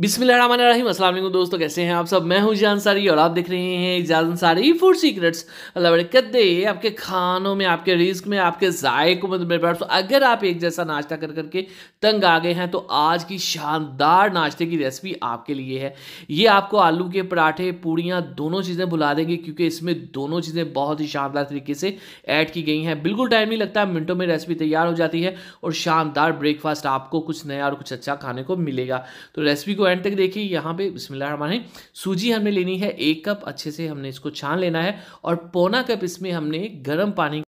बिस्मिल दोस्तों कैसे हैं आप सब मैं हूं जान सारी और आप देख रहे हैं इजाज अंसारी फूड सीक्रेट्स लबड़कदे आपके खानों में आपके रिस्क में आपके जायकों में मेरे पास अगर आप एक जैसा नाश्ता कर करके तंग आ गए हैं तो आज की शानदार नाश्ते की रेसिपी आपके लिए है ये आपको आलू के पराठे पूड़ियाँ दोनों चीज़ें भुला देंगी क्योंकि इसमें दोनों चीज़ें बहुत ही शानदार तरीके से ऐड की गई हैं बिल्कुल टाइम नहीं लगता मिनटों में रेसिपी तैयार हो जाती है और शानदार ब्रेकफास्ट आपको कुछ नया और कुछ अच्छा खाने को मिलेगा तो रेसिपी को एंड तक देखिए यहाँ पे बिस्मिल्लाह हमारे सूजी हमने लेनी है एक कप अच्छे से हमने इसको छान लेना है और पौना कप इसमें हमने गर्म पानी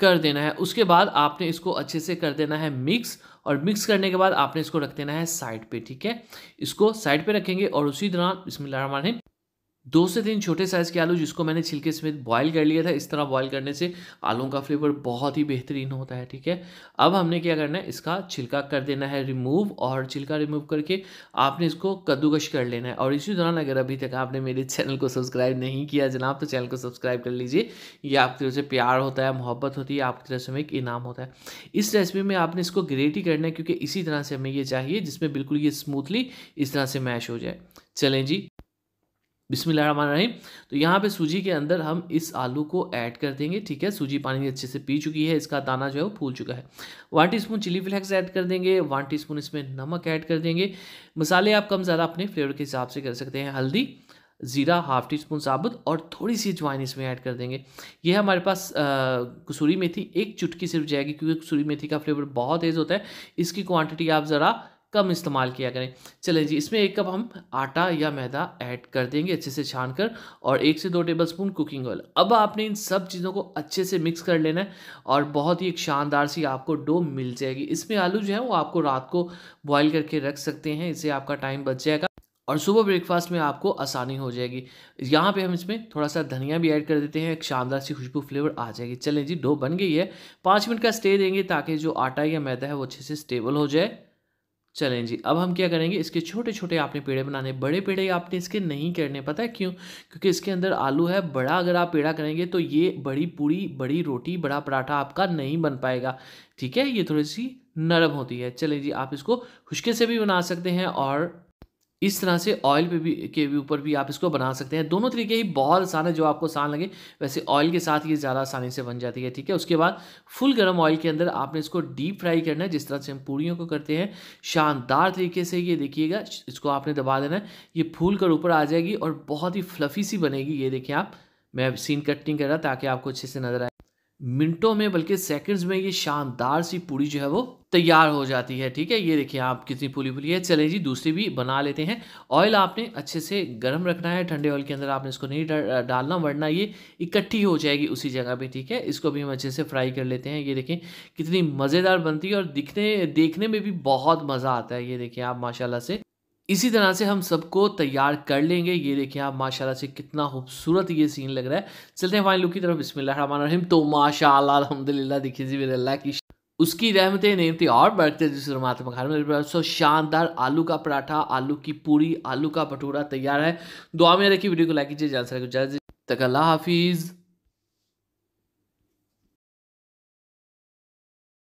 कर देना है उसके बाद आपने इसको अच्छे से कर देना है मिक्स और मिक्स करने के बाद आपने इसको रख देना है साइड पे ठीक है इसको साइड पे रखेंगे और उसी दौरान बिस्मिल्लाह रहमान इसमें दो से तीन छोटे साइज़ के आलू जिसको मैंने छिलके समेत बॉयल कर लिया था इस तरह बॉयल करने से आलू का फ्लेवर बहुत ही बेहतरीन होता है ठीक है अब हमने क्या करना है इसका छिलका कर देना है रिमूव और छिलका रिमूव करके आपने इसको कद्दूकश कर लेना है और इसी दौरान अगर अभी तक आपने मेरे चैनल को सब्सक्राइब नहीं किया जनाब तो चैनल को सब्सक्राइब कर लीजिए ये आपकी तरह से प्यार होता है मोहब्बत होती है आपकी तरह से हमें एक इनाम होता है इस रेसिपी में आपने इसको ग्रेट ही करना है क्योंकि इसी तरह से हमें ये चाहिए जिसमें बिल्कुल ये स्मूथली इस तरह से मैश हो जाए चलें जी बिस्मिल्लाहिर्रहमानिर्रहीम तो यहाँ पे सूजी के अंदर हम इस आलू को ऐड कर देंगे ठीक है सूजी पानी अच्छे से पी चुकी है इसका दाना जो है वो फूल चुका है one teaspoon chilli flakes add कर देंगे वन टीस्पून इसमें नमक ऐड कर देंगे मसाले आप कम ज़्यादा अपने फ्लेवर के हिसाब से कर सकते हैं हल्दी ज़ीरा हाफ टी स्पून साबुत और थोड़ी सी अजवाइन इसमें ऐड कर देंगे यह हमारे पास कसूरी मेथी एक चुटकी सिर्फ जाएगी क्योंकि कसूरी मेथी का फ्लेवर बहुत तेज़ होता है इसकी क्वांटिटी आप ज़रा कम इस्तेमाल किया करें चलें जी इसमें एक कप हम आटा या मैदा ऐड कर देंगे अच्छे से छान कर और एक से दो टेबल स्पून कुकिंग ऑयल अब आपने इन सब चीज़ों को अच्छे से मिक्स कर लेना है और बहुत ही एक शानदार सी आपको डो मिल जाएगी इसमें आलू जो है वो आपको रात को बॉयल करके रख सकते हैं इससे आपका टाइम बच जाएगा और सुबह ब्रेकफास्ट में आपको आसानी हो जाएगी यहाँ पे हम इसमें थोड़ा सा धनिया भी ऐड कर देते हैं एक शानदार सी खुशबू फ्लेवर आ जाएगी चलें जी डो बन गई है पाँच मिनट का स्टे देंगे ताकि जो आटा या मैदा है वो अच्छे से स्टेबल हो जाए चलें जी अब हम क्या करेंगे इसके छोटे छोटे आपने पेड़े बनाने बड़े पेड़े आपने इसके नहीं करने पता है क्यों क्योंकि इसके अंदर आलू है बड़ा अगर आप पेड़ा करेंगे तो ये बड़ी पूरी बड़ी रोटी बड़ा पराठा आपका नहीं बन पाएगा ठीक है ये थोड़ी सी नरम होती है चलें जी आप इसको खुशके से भी बना सकते हैं और इस तरह से ऑयल पे भी के भी ऊपर भी आप इसको बना सकते हैं दोनों तरीके ही बहुत आसान है जो आपको आसान लगे वैसे ऑयल के साथ ये ज़्यादा आसानी से बन जाती है ठीक है उसके बाद फुल गर्म ऑयल के अंदर आपने इसको डीप फ्राई करना है जिस तरह से हम पूड़ियों को करते हैं शानदार तरीके से ये देखिएगा इसको आपने दबा देना है ये फूल कर ऊपर आ जाएगी और बहुत ही फ्लफी सी बनेगी ये देखिए आप मैं सीन कटिंग कर रहा ताकि आपको अच्छे से नजर आए मिनटों में बल्कि सेकंड्स में ये शानदार सी पूड़ी जो है वो तैयार हो जाती है ठीक है ये देखिए आप कितनी पूरी पूरी है चले जी दूसरी भी बना लेते हैं ऑयल आपने अच्छे से गर्म रखना है ठंडे ऑयल के अंदर आपने इसको नहीं डालना वरना ये इकट्ठी हो जाएगी उसी जगह पे ठीक है इसको भी हम अच्छे से फ्राई कर लेते हैं ये देखें कितनी मज़ेदार बनती है और दिखने देखने में भी बहुत मज़ा आता है ये देखें आप माशाला से इसी तरह से हम सबको तैयार कर लेंगे ये देखिए आप माशाल्लाह से कितना खूबसूरत ये सीन लग रहा है चलते हैं फाइनल लुक की तरफ बिस्मिल्लाहमान तो माशाल्लाह अलहमदिल्ला देखिए जी अल्लाह की उसकी रहमतें नियमतें और बढ़ते जिसमें मातम खान सो शानदार आलू का पराठा आलू की पूरी आलू का भटूरा तैयार है दुआ में रखिए वीडियो को लाइक कीजिए जान से ज्यादा तक अल्लाह हाफिज़